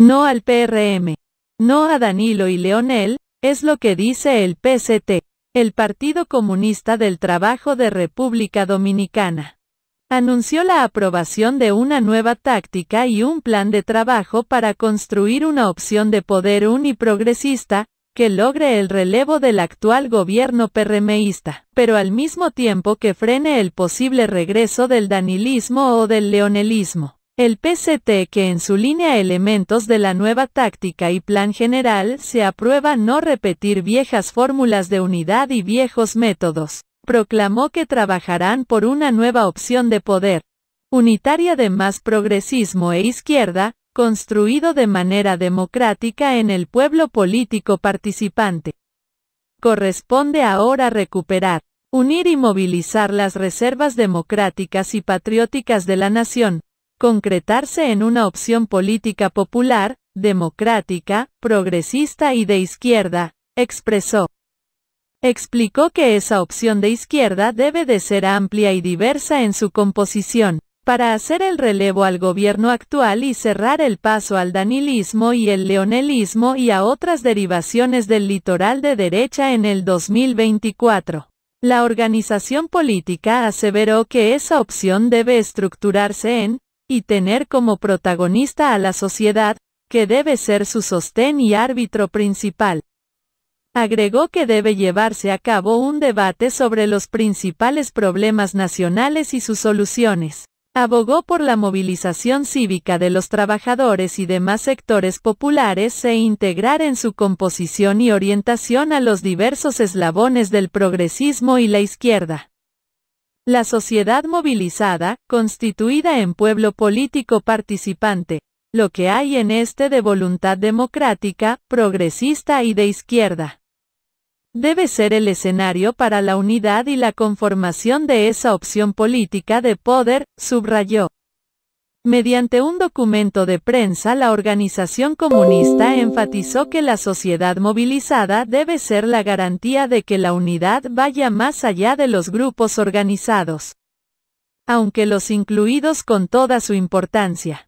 No al PRM. No a Danilo y Leonel, es lo que dice el PCT, el Partido Comunista del Trabajo de República Dominicana. Anunció la aprobación de una nueva táctica y un plan de trabajo para construir una opción de poder uniprogresista, que logre el relevo del actual gobierno PRMista, pero al mismo tiempo que frene el posible regreso del danilismo o del leonelismo. El PCT que en su línea elementos de la nueva táctica y plan general se aprueba no repetir viejas fórmulas de unidad y viejos métodos, proclamó que trabajarán por una nueva opción de poder, unitaria de más progresismo e izquierda, construido de manera democrática en el pueblo político participante. Corresponde ahora recuperar, unir y movilizar las reservas democráticas y patrióticas de la nación, concretarse en una opción política popular, democrática, progresista y de izquierda, expresó. Explicó que esa opción de izquierda debe de ser amplia y diversa en su composición, para hacer el relevo al gobierno actual y cerrar el paso al danilismo y el leonelismo y a otras derivaciones del litoral de derecha en el 2024. La organización política aseveró que esa opción debe estructurarse en y tener como protagonista a la sociedad, que debe ser su sostén y árbitro principal. Agregó que debe llevarse a cabo un debate sobre los principales problemas nacionales y sus soluciones. Abogó por la movilización cívica de los trabajadores y demás sectores populares e integrar en su composición y orientación a los diversos eslabones del progresismo y la izquierda. La sociedad movilizada, constituida en pueblo político participante, lo que hay en este de voluntad democrática, progresista y de izquierda. Debe ser el escenario para la unidad y la conformación de esa opción política de poder, subrayó. Mediante un documento de prensa la organización comunista enfatizó que la sociedad movilizada debe ser la garantía de que la unidad vaya más allá de los grupos organizados, aunque los incluidos con toda su importancia.